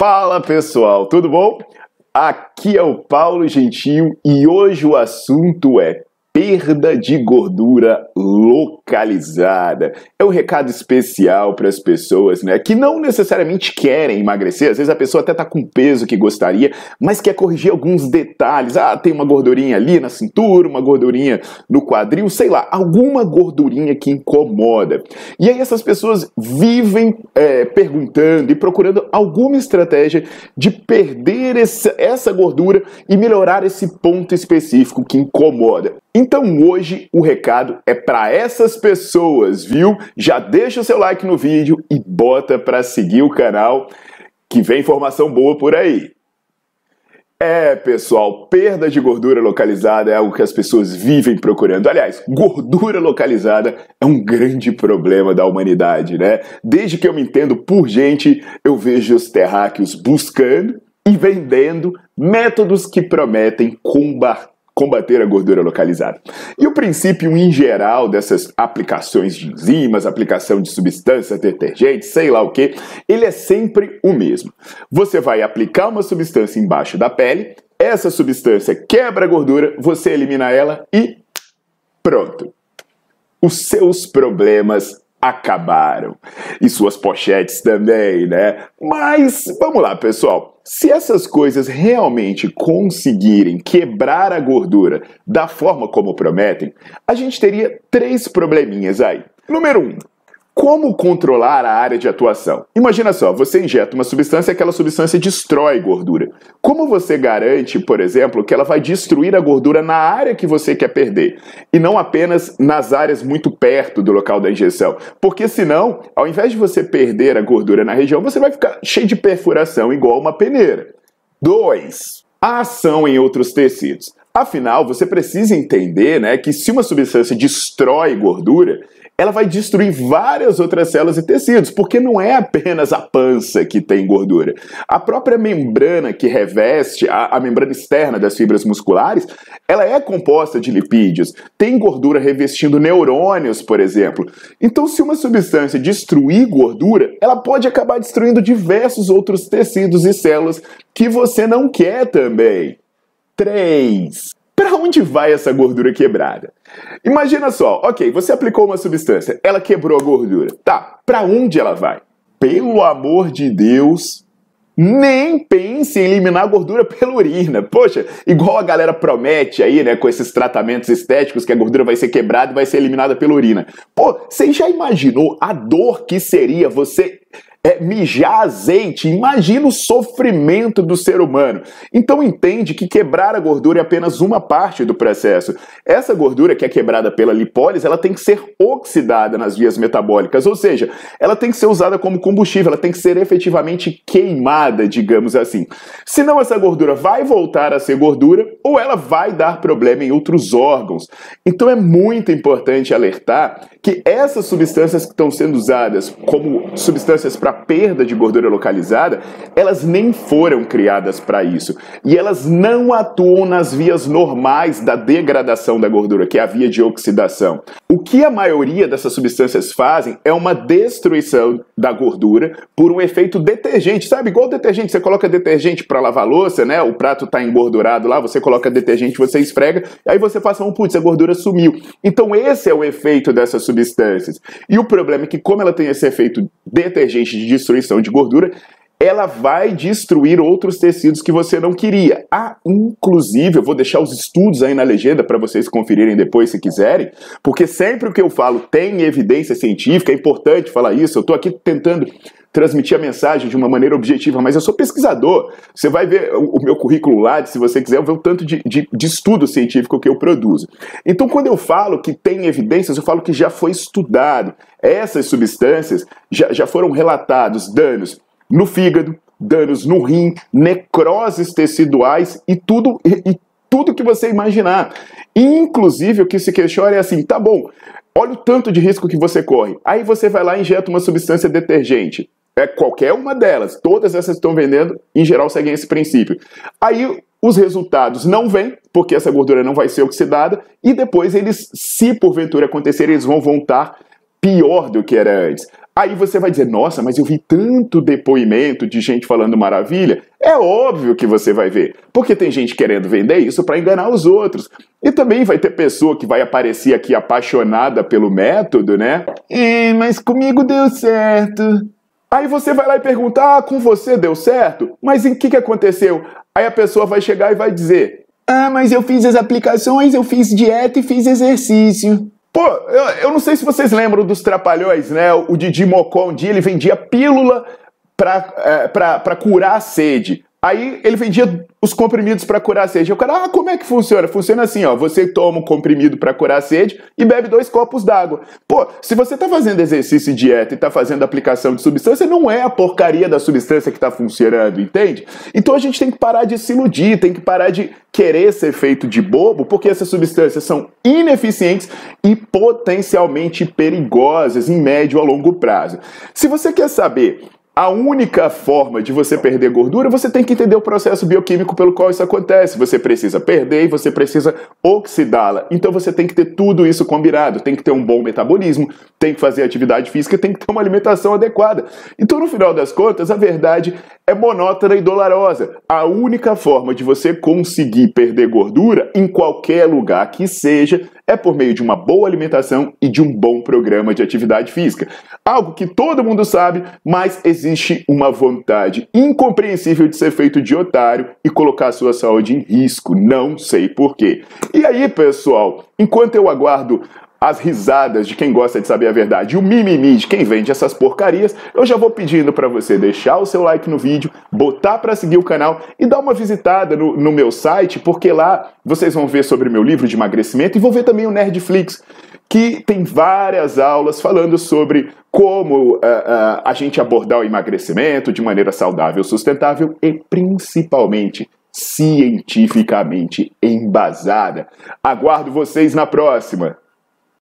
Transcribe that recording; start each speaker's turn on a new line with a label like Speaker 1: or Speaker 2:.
Speaker 1: Fala pessoal, tudo bom? Aqui é o Paulo Gentil e hoje o assunto é perda de gordura localizada. É um recado especial para as pessoas, né, que não necessariamente querem emagrecer, às vezes a pessoa até tá com peso que gostaria, mas quer corrigir alguns detalhes. Ah, tem uma gordurinha ali na cintura, uma gordurinha no quadril, sei lá, alguma gordurinha que incomoda. E aí essas pessoas vivem é, perguntando e procurando alguma estratégia de perder essa, essa gordura e melhorar esse ponto específico que incomoda. Então hoje o recado é para essas pessoas, viu? Já deixa o seu like no vídeo e bota para seguir o canal que vem informação boa por aí. É, pessoal, perda de gordura localizada é algo que as pessoas vivem procurando. Aliás, gordura localizada é um grande problema da humanidade, né? Desde que eu me entendo por gente, eu vejo os terráqueos buscando e vendendo métodos que prometem combater combater a gordura localizada. E o princípio em geral dessas aplicações de enzimas, aplicação de substâncias, detergentes, sei lá o que, ele é sempre o mesmo. Você vai aplicar uma substância embaixo da pele, essa substância quebra a gordura, você elimina ela e pronto. Os seus problemas acabaram. E suas pochetes também, né? Mas vamos lá, pessoal. Se essas coisas realmente conseguirem quebrar a gordura da forma como prometem, a gente teria três probleminhas aí. Número um, como controlar a área de atuação? Imagina só, você injeta uma substância e aquela substância destrói gordura. Como você garante, por exemplo, que ela vai destruir a gordura na área que você quer perder e não apenas nas áreas muito perto do local da injeção? Porque senão, ao invés de você perder a gordura na região, você vai ficar cheio de perfuração igual uma peneira. 2. A ação em outros tecidos. Afinal, você precisa entender né, que se uma substância destrói gordura, ela vai destruir várias outras células e tecidos, porque não é apenas a pança que tem gordura. A própria membrana que reveste, a, a membrana externa das fibras musculares, ela é composta de lipídios. Tem gordura revestindo neurônios, por exemplo. Então, se uma substância destruir gordura, ela pode acabar destruindo diversos outros tecidos e células que você não quer também. 3. Para onde vai essa gordura quebrada? Imagina só, ok, você aplicou uma substância, ela quebrou a gordura. Tá, para onde ela vai? Pelo amor de Deus, nem pense em eliminar a gordura pela urina. Poxa, igual a galera promete aí, né, com esses tratamentos estéticos que a gordura vai ser quebrada e vai ser eliminada pela urina. Pô, você já imaginou a dor que seria você é mijar azeite. Imagina o sofrimento do ser humano. Então entende que quebrar a gordura é apenas uma parte do processo. Essa gordura que é quebrada pela lipólise, ela tem que ser oxidada nas vias metabólicas, ou seja, ela tem que ser usada como combustível, ela tem que ser efetivamente queimada, digamos assim. Senão essa gordura vai voltar a ser gordura ou ela vai dar problema em outros órgãos. Então é muito importante alertar que essas substâncias que estão sendo usadas como substâncias para para perda de gordura localizada, elas nem foram criadas para isso. E elas não atuam nas vias normais da degradação da gordura, que é a via de oxidação. O que a maioria dessas substâncias fazem é uma destruição da gordura por um efeito detergente, sabe? Igual detergente, você coloca detergente para lavar louça, né? O prato está engordurado lá, você coloca detergente, você esfrega, aí você passa um putz, a gordura sumiu. Então esse é o efeito dessas substâncias. E o problema é que como ela tem esse efeito detergente de destruição de gordura, ela vai destruir outros tecidos que você não queria. Ah, inclusive, eu vou deixar os estudos aí na legenda para vocês conferirem depois se quiserem, porque sempre o que eu falo tem evidência científica, é importante falar isso. Eu estou aqui tentando transmitir a mensagem de uma maneira objetiva, mas eu sou pesquisador. Você vai ver o meu currículo lá, se você quiser, eu ver o tanto de, de, de estudo científico que eu produzo. Então, quando eu falo que tem evidências, eu falo que já foi estudado. Essas substâncias já, já foram relatados danos no fígado, danos no rim, necroses teciduais e tudo. E, e tudo que você imaginar. Inclusive, o que se questiona é assim: tá bom, olha o tanto de risco que você corre. Aí você vai lá e injeta uma substância detergente. É qualquer uma delas. Todas essas que estão vendendo, em geral, seguem esse princípio. Aí os resultados não vêm, porque essa gordura não vai ser oxidada, e depois eles, se porventura acontecer, eles vão voltar pior do que era antes. Aí você vai dizer, nossa, mas eu vi tanto depoimento de gente falando maravilha. É óbvio que você vai ver, porque tem gente querendo vender isso para enganar os outros. E também vai ter pessoa que vai aparecer aqui apaixonada pelo método, né? É, mas comigo deu certo. Aí você vai lá e pergunta: ah, com você deu certo? Mas o que, que aconteceu? Aí a pessoa vai chegar e vai dizer: ah, mas eu fiz as aplicações, eu fiz dieta e fiz exercício. Pô, eu, eu não sei se vocês lembram dos Trapalhões, né? O Didi Mocó um dia ele vendia pílula para é, curar a sede. Aí ele vendia os comprimidos para curar a sede. Eu cara, ah, como é que funciona? Funciona assim, ó. Você toma um comprimido para curar a sede e bebe dois copos d'água. Pô, se você tá fazendo exercício e dieta e tá fazendo aplicação de substância, não é a porcaria da substância que tá funcionando, entende? Então a gente tem que parar de se iludir, tem que parar de querer ser feito de bobo, porque essas substâncias são ineficientes e potencialmente perigosas em médio a longo prazo. Se você quer saber a única forma de você perder gordura, você tem que entender o processo bioquímico pelo qual isso acontece. Você precisa perder e você precisa oxidá-la. Então você tem que ter tudo isso combinado. Tem que ter um bom metabolismo, tem que fazer atividade física, tem que ter uma alimentação adequada. Então, no final das contas, a verdade é monótona e dolorosa. A única forma de você conseguir perder gordura, em qualquer lugar que seja, é por meio de uma boa alimentação e de um bom programa de atividade física. Algo que todo mundo sabe, mas existe uma vontade incompreensível de ser feito de otário e colocar a sua saúde em risco, não sei porquê. E aí, pessoal, enquanto eu aguardo as risadas de quem gosta de saber a verdade e o mimimi de quem vende essas porcarias, eu já vou pedindo para você deixar o seu like no vídeo, botar para seguir o canal e dar uma visitada no, no, meu site, porque lá vocês vão ver sobre meu livro de emagrecimento e vão ver também o Nerdflix, que tem várias aulas falando sobre como uh, uh, a gente abordar o emagrecimento de maneira saudável, sustentável e principalmente cientificamente embasada. Aguardo vocês na próxima!